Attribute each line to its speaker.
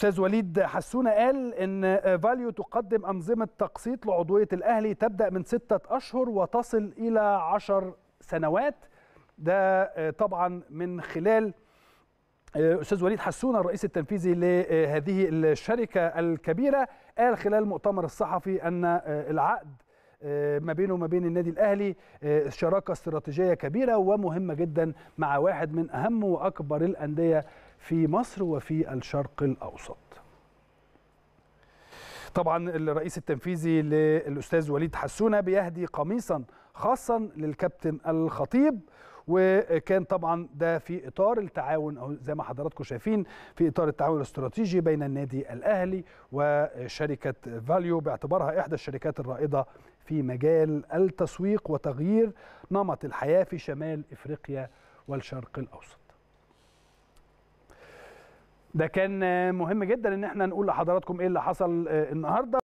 Speaker 1: استاذ وليد حسونه قال ان فاليو تقدم انظمه تقسيط لعضويه الاهلي تبدا من سته اشهر وتصل الى عشر سنوات ده آه، طبعا من خلال آه، استاذ وليد حسونه الرئيس التنفيذي لهذه الشركه الكبيره قال خلال مؤتمر الصحفي ان آه، العقد ما بينه وما بين النادي الاهلي شراكه استراتيجيه كبيره ومهمه جدا مع واحد من اهم واكبر الانديه في مصر وفي الشرق الأوسط طبعا الرئيس التنفيذي للأستاذ وليد حسونة بيهدي قميصا خاصا للكابتن الخطيب وكان طبعا ده في اطار التعاون او زي ما حضراتكم شايفين في اطار التعاون الاستراتيجي بين النادي الاهلي وشركه فاليو باعتبارها احدى الشركات الرائده في مجال التسويق وتغيير نمط الحياه في شمال افريقيا والشرق الاوسط ده كان مهم جدا ان احنا نقول لحضراتكم ايه اللي حصل آه، النهارده